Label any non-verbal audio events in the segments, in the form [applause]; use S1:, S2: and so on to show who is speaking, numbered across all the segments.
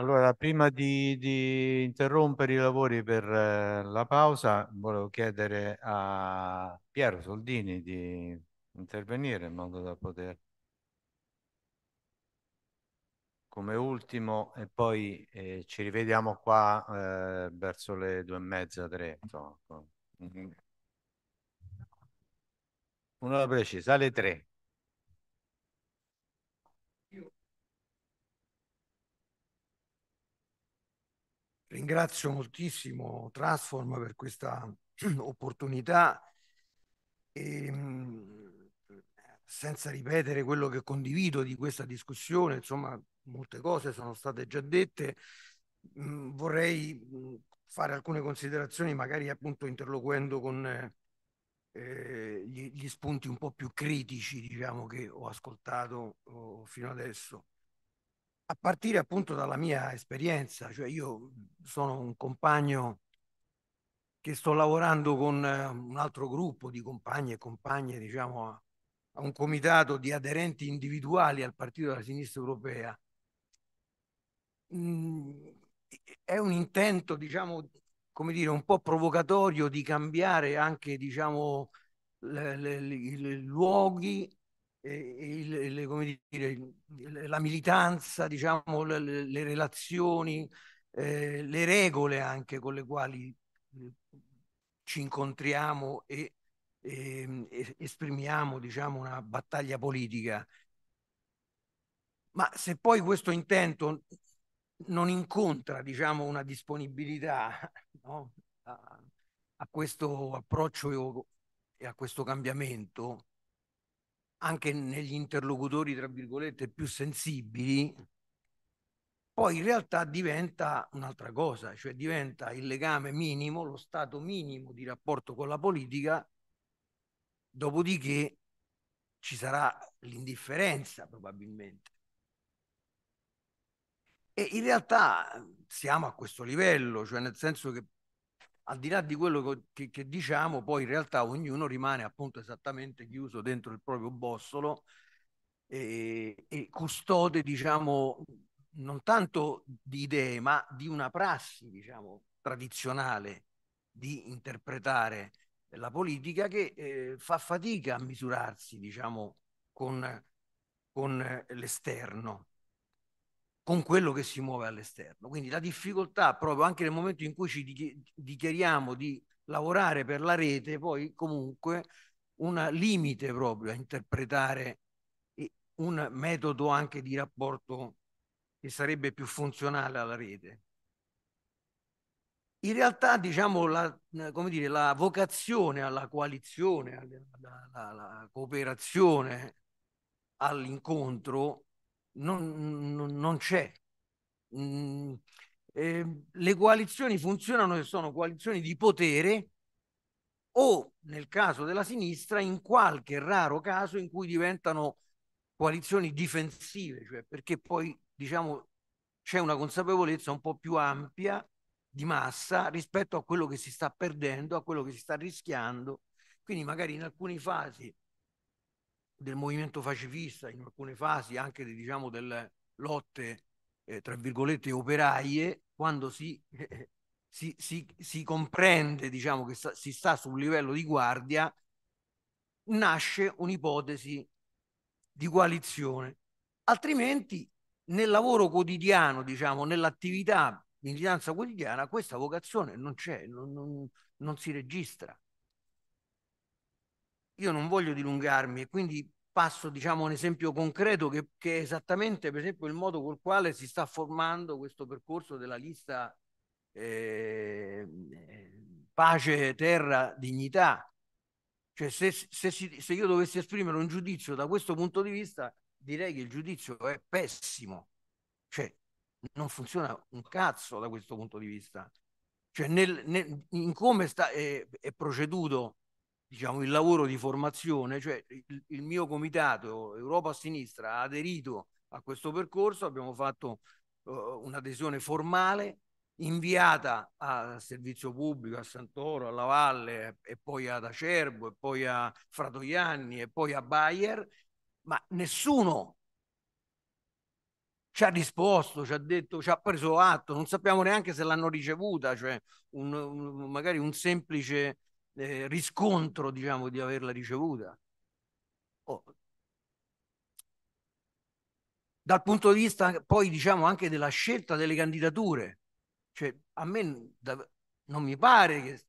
S1: Allora, prima di, di, interrompere i lavori per eh, la pausa, volevo chiedere a Piero Soldini di intervenire in modo da poter come ultimo e poi eh, ci rivediamo qua eh, verso le due e mezza, tre. Insomma. Ecco. Un'ora precisa, alle tre. Ringrazio moltissimo Transform per questa [clears throat] opportunità e ehm, senza ripetere quello che condivido di questa discussione, insomma molte cose sono state già dette, mm, vorrei mm, fare alcune considerazioni magari appunto interloquendo con eh, gli, spunti un po' più critici diciamo che ho ascoltato oh, fino adesso a partire appunto dalla mia esperienza, cioè io mhmm, sono un compagno che sto lavorando con ehm, un altro gruppo di compagni e compagne, diciamo, a, un comitato di aderenti individuali al Partito della Sinistra Europea. Mhmm, è un intento, diciamo, come dire, un po' provocatorio di cambiare anche, diciamo, i luoghi il, il, dire, la militanza, diciamo, le, le relazioni, eh, le regole anche con le quali eh, ci incontriamo e, ehm, e esprimiamo diciamo, una battaglia politica. Ma se poi questo intento non incontra diciamo, una disponibilità [laughs] no? a, a questo approccio e a questo cambiamento, anche negli interlocutori, tra virgolette, più sensibili, poi in realtà diventa un'altra cosa, cioè diventa il legame minimo, lo stato minimo di rapporto con la politica, dopodiché ci sarà l'indifferenza probabilmente. E in realtà siamo a questo livello, cioè nel senso che al di là di quello che, che, diciamo, poi in realtà ognuno rimane appunto esattamente chiuso dentro il proprio bossolo e, e custode, diciamo, non tanto di idee, ma di una prassi, diciamo, tradizionale di interpretare la politica che eh, fa fatica a misurarsi, diciamo, con, con l'esterno con quello che si muove all'esterno. Quindi la difficoltà proprio anche nel momento in cui ci dichiariamo di lavorare per la rete, poi comunque un limite proprio a interpretare un metodo anche di rapporto che sarebbe più funzionale alla rete. In realtà, diciamo, la, dire, la vocazione alla coalizione, alla, alla, alla cooperazione, all'incontro non, non c'è. Mm, eh, le coalizioni funzionano e sono coalizioni di potere o nel caso della sinistra in qualche raro caso in cui diventano coalizioni difensive, cioè perché poi diciamo c'è una consapevolezza un po' più ampia di massa rispetto a quello che si sta perdendo, a quello che si sta rischiando. Quindi magari in alcune fasi del movimento pacifista in alcune fasi anche diciamo delle lotte eh, tra virgolette operaie quando si, eh, [laughs] si, si, si comprende diciamo che sta, si sta su un livello di guardia nasce un'ipotesi di coalizione altrimenti nel lavoro quotidiano diciamo nell'attività militanza quotidiana questa vocazione non c'è non, non, non si registra io non voglio dilungarmi e quindi passo diciamo, a un esempio concreto che, che, è esattamente per esempio il modo col quale si sta formando questo percorso della lista ehm, eh, pace, terra, dignità. Cioè, se, se, si, se io dovessi esprimere un giudizio da questo punto di vista, direi che il giudizio è pessimo. Cioè, non funziona un cazzo da questo punto di vista. Cioè, nel, nel, in come sta, è, è proceduto diciamo, il lavoro di formazione, cioè il, il mio comitato Europa a Sinistra ha aderito a questo percorso, abbiamo fatto uh, un'adesione formale inviata al servizio pubblico, a Santoro, alla Valle e poi ad Acerbo e poi a Fratoianni e poi a Bayer, ma nessuno ci ha risposto, ci ha detto, ci ha preso atto, non sappiamo neanche se l'hanno ricevuta, cioè un, un, magari un semplice eh, riscontro diciamo, di averla ricevuta. Oh. Dal punto di vista poi diciamo anche della scelta delle candidature, cioè, a me da, non mi pare che,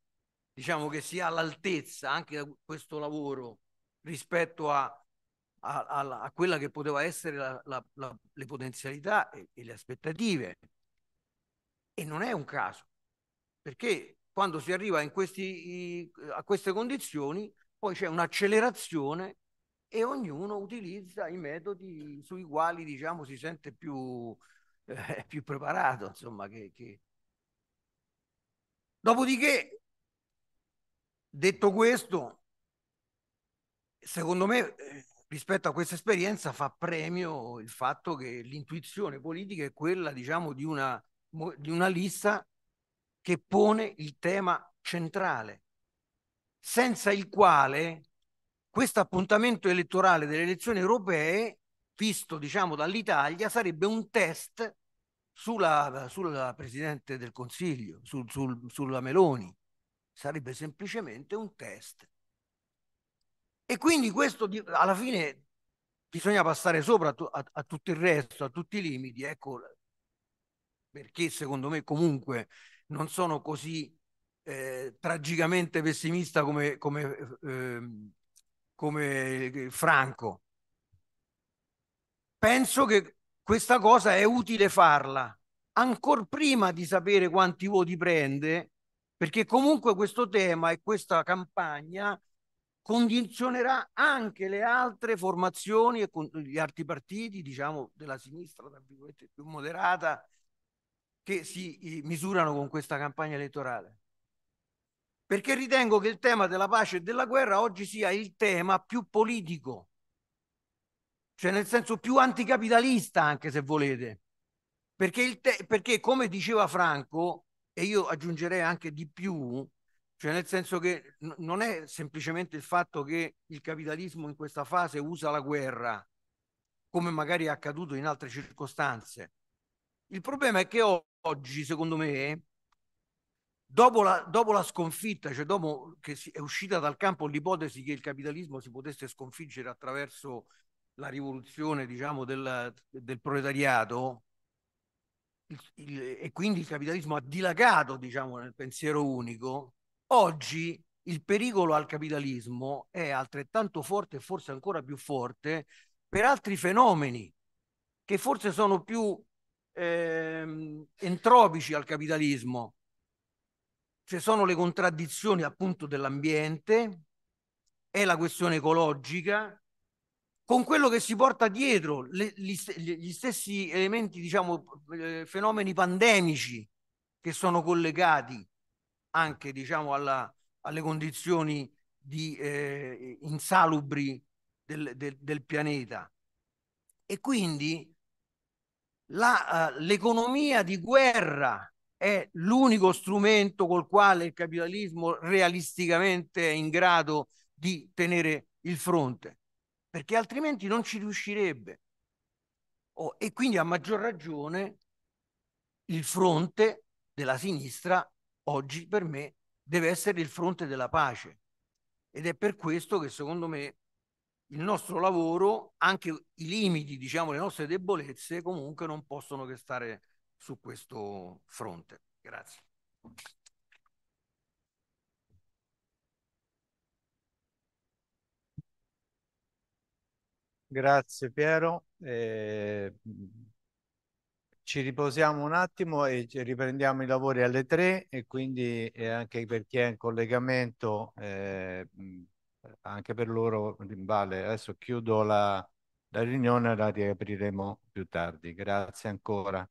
S1: diciamo, che sia all'altezza anche da questo lavoro rispetto a, a, a, a, quella che poteva essere la, la, la, le potenzialità e, e, le aspettative. E non è un caso, perché quando si arriva questi, a queste condizioni, poi c'è un'accelerazione e ognuno utilizza i metodi sui quali diciamo, si sente più, [laughs] eh, più preparato. Insomma, che, che... Dopodiché, detto questo, secondo me eh, rispetto a questa esperienza fa premio il fatto che l'intuizione politica è quella diciamo, di, una, di una lista che pone il tema centrale, senza il quale questo appuntamento elettorale delle elezioni europee, visto diciamo dall'Italia, sarebbe un test sulla, sulla Presidente del Consiglio, sul, sul, sulla Meloni, sarebbe semplicemente un test. E quindi questo alla fine bisogna passare sopra a, a tutto il resto, a tutti i limiti, ecco perché secondo me comunque non sono così eh, tragicamente pessimista come, come, eh, come Franco. Penso che questa cosa è utile farla, ancora prima di sapere quanti voti prende, perché comunque questo tema e questa campagna condizionerà anche le altre formazioni e gli altri partiti, diciamo, della sinistra, tra virgolette, più moderata, che si misurano con questa campagna elettorale. Perché ritengo che il tema della pace e della guerra oggi sia il tema più politico, cioè nel senso più anticapitalista anche se volete. Perché, te- perché come diceva Franco, e io aggiungerei anche di più, cioè nel senso che n- non è semplicemente il fatto che il capitalismo in questa fase usa la guerra, come magari è accaduto in altre circostanze. Il problema è che oggi, secondo me, dopo la, dopo la, sconfitta, cioè dopo che è uscita dal campo l'ipotesi che il capitalismo si potesse sconfiggere attraverso la rivoluzione, diciamo, del, del proletariato, il, il, e quindi il capitalismo ha dilagato, diciamo, nel pensiero unico, oggi il pericolo al capitalismo è altrettanto forte e forse ancora più forte per altri fenomeni che forse sono più eh, entropici al capitalismo. Ci sono le contraddizioni appunto dell'ambiente, è la questione ecologica, con quello che si porta dietro le, gli, gli, stessi elementi, diciamo, eh, fenomeni pandemici che sono collegati anche diciamo, alla, alle condizioni di, eh, insalubri del, del, del, pianeta. E quindi eh, l'economia uh, di guerra è l'unico strumento col quale il capitalismo realisticamente è in grado di tenere il fronte, perché altrimenti non ci riuscirebbe. Oh, e quindi a maggior ragione il fronte della sinistra oggi per me deve essere il fronte della pace. Ed è per questo che secondo me il nostro lavoro, anche i limiti, diciamo, le nostre debolezze, comunque non possono che stare su questo fronte. Grazie. Grazie Piero. Eh, ci riposiamo un attimo e riprendiamo i lavori alle tre e quindi anche per chi è in collegamento eh, anche per loro vale. Adesso chiudo la, la riunione e la riapriremo più tardi. Grazie ancora.